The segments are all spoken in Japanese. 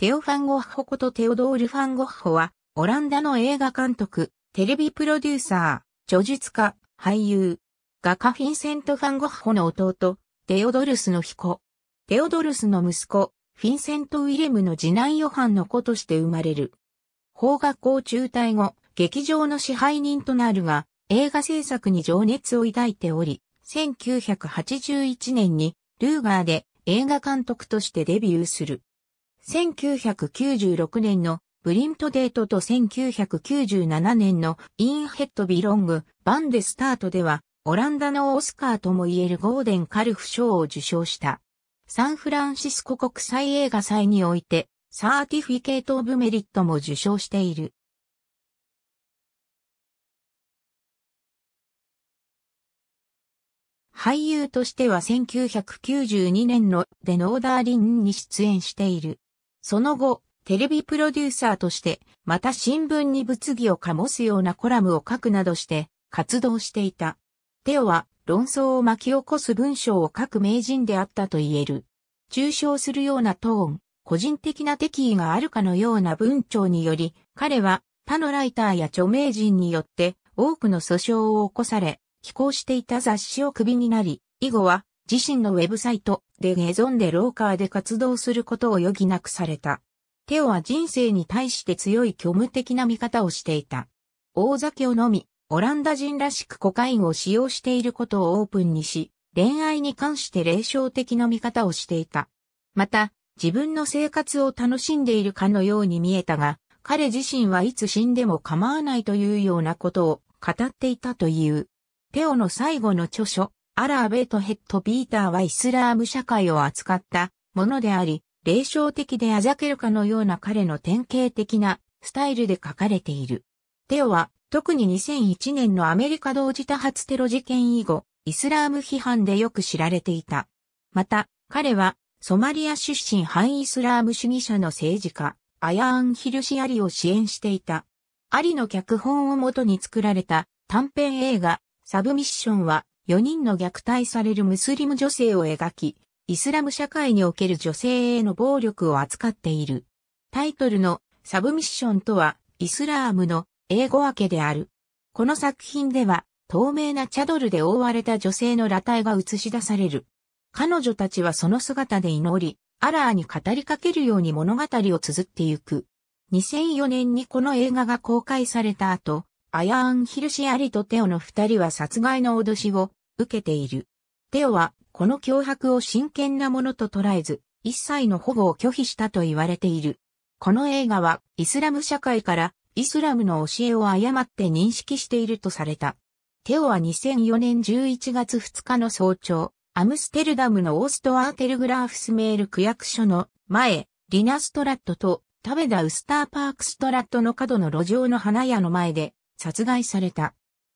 テオ・ファン・ゴッホことテオドール・ファン・ゴッホは、オランダの映画監督、テレビプロデューサー、著述家、俳優、画家フィンセント・ファン・ゴッホの弟、テオドルスの彦。テオドルスの息子、フィンセント・ウィレムの次男ヨハンの子として生まれる。法学校中退後、劇場の支配人となるが、映画制作に情熱を抱いており、1981年に、ルーガーで映画監督としてデビューする。1996年のブリントデートと1997年のインヘッドビロング、バンデスタートでは、オランダのオスカーともいえるゴーデンカルフ賞を受賞した。サンフランシスコ国際映画祭において、サーティフィケート・オブ・メリットも受賞している。俳優としては1992年のデノーダーリンに出演している。その後、テレビプロデューサーとして、また新聞に物議を醸すようなコラムを書くなどして、活動していた。テオは論争を巻き起こす文章を書く名人であったと言える。抽象するようなトーン、個人的な敵意があるかのような文章により、彼は他のライターや著名人によって多くの訴訟を起こされ、寄稿していた雑誌をクビになり、以後は自身のウェブサイトでゲゾンでローカーで活動することを余儀なくされた。テオは人生に対して強い虚無的な見方をしていた。大酒を飲み、オランダ人らしくコカインを使用していることをオープンにし、恋愛に関して霊障的な見方をしていた。また、自分の生活を楽しんでいるかのように見えたが、彼自身はいつ死んでも構わないというようなことを語っていたという。テオの最後の著書、アラーベートヘッドビーターはイスラーム社会を扱ったものであり、霊障的であざけるかのような彼の典型的なスタイルで書かれている。テオは特に2001年のアメリカ同時多発テロ事件以後、イスラーム批判でよく知られていた。また、彼はソマリア出身反イスラーム主義者の政治家、アヤーン・ヒルシアリを支援していた。アリの脚本をもとに作られた短編映画、サブミッションは4人の虐待されるムスリム女性を描き、イスラム社会における女性への暴力を扱っている。タイトルのサブミッションとは、イスラームの英語訳である。この作品では、透明なチャドルで覆われた女性の裸体が映し出される。彼女たちはその姿で祈り、アラーに語りかけるように物語を綴ってゆく。2004年にこの映画が公開された後、アヤーン・ヒルシアリとテオの二人は殺害の脅しを受けている。テオはこの脅迫を真剣なものと捉えず、一切の保護を拒否したと言われている。この映画はイスラム社会からイスラムの教えを誤って認識しているとされた。テオは2004年11月2日の早朝、アムステルダムのオーストアーテルグラーフスメール区役所の前、リナストラットとタベダ・ウスターパークストラットの角の路上の花屋の前で殺害された。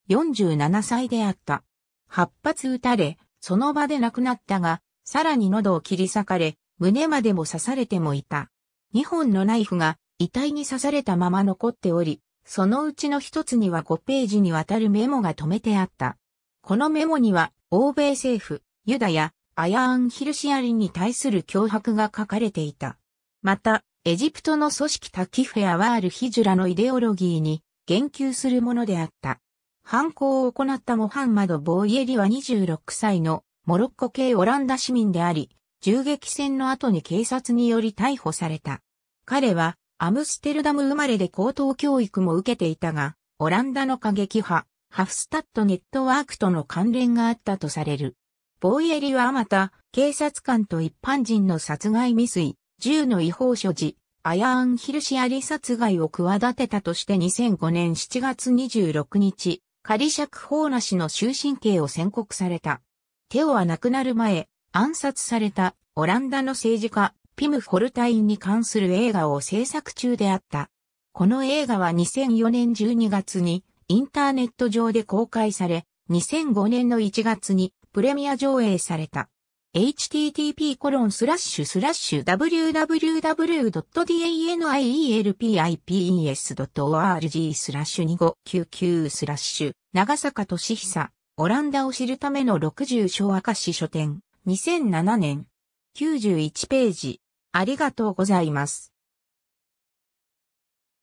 47歳であった。8発撃たれ、その場で亡くなったが、さらに喉を切り裂かれ、胸までも刺されてもいた。2本のナイフが遺体に刺されたまま残っており、そのうちの一つには5ページにわたるメモが止めてあった。このメモには、欧米政府、ユダヤ、アヤーン・ヒルシアリに対する脅迫が書かれていた。また、エジプトの組織タキフェアワール・ヒジュラのイデオロギーに言及するものであった。犯行を行ったモハンマド・ボーイエリは26歳のモロッコ系オランダ市民であり、銃撃戦の後に警察により逮捕された。彼はアムステルダム生まれで高等教育も受けていたが、オランダの過激派、ハフスタットネットワークとの関連があったとされる。ボーイエリはまた、警察官と一般人の殺害未遂、銃の違法所持、アヤーン・ヒルシアリ殺害を企てたとして2005年7月26日、仮釈放なしの終身刑を宣告された。テオは亡くなる前、暗殺されたオランダの政治家、ピム・フォルタインに関する映画を制作中であった。この映画は2004年12月にインターネット上で公開され、2005年の1月にプレミア上映された。http://www.danielpipes.org スラッシュ2599スラッシュ長坂俊久オランダを知るための60小赤市書店2007年91ページありがとうございます。